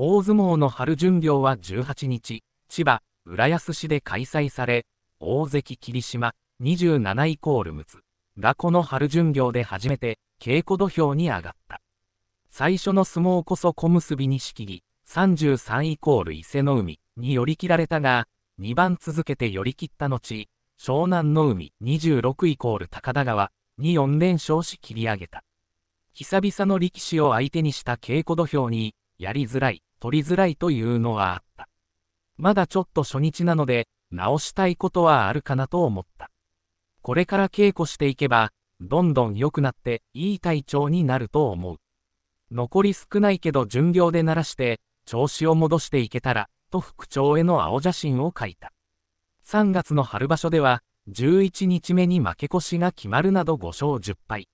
大相撲の春巡業は18日、千葉、浦安市で開催され、大関霧島、27イコール陸奥、がこの春巡業で初めて、稽古土俵に上がった。最初の相撲こそ小結に仕切り、33イコール伊勢の海に寄り切られたが、2番続けて寄り切った後、湘南の海26イコール高田川に4連勝し切り上げた。久々の力士を相手にした稽古土俵に、やりづらい、取りづらいというのはあった。まだちょっと初日なので、直したいことはあるかなと思った。これから稽古していけば、どんどん良くなって、いい体調になると思う。残り少ないけど巡業で鳴らして、調子を戻していけたら、と副長への青写真を書いた。3月の春場所では、11日目に負け越しが決まるなど5勝10敗。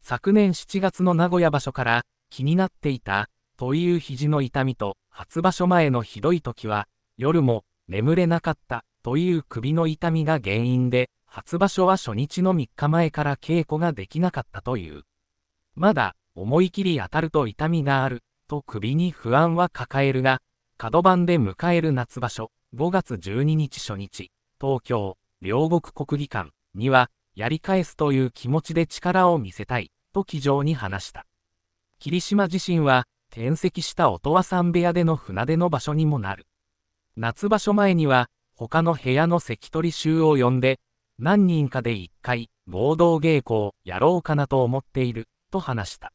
昨年7月の名古屋場所から気になっていたという肘の痛みと、初場所前のひどい時は、夜も眠れなかったという首の痛みが原因で、初場所は初日の3日前から稽古ができなかったという。まだ思い切り当たると痛みがあると首に不安は抱えるが、角番で迎える夏場所5月12日初日、東京、両国国技館には、やり返すという気持ちで力を見せたいと気丈に話した。霧島自身は、転籍した音羽さん部屋での船出の場所にもなる。夏場所前には、他の部屋の関取衆を呼んで、何人かで一回、合同稽古をやろうかなと思っている、と話した。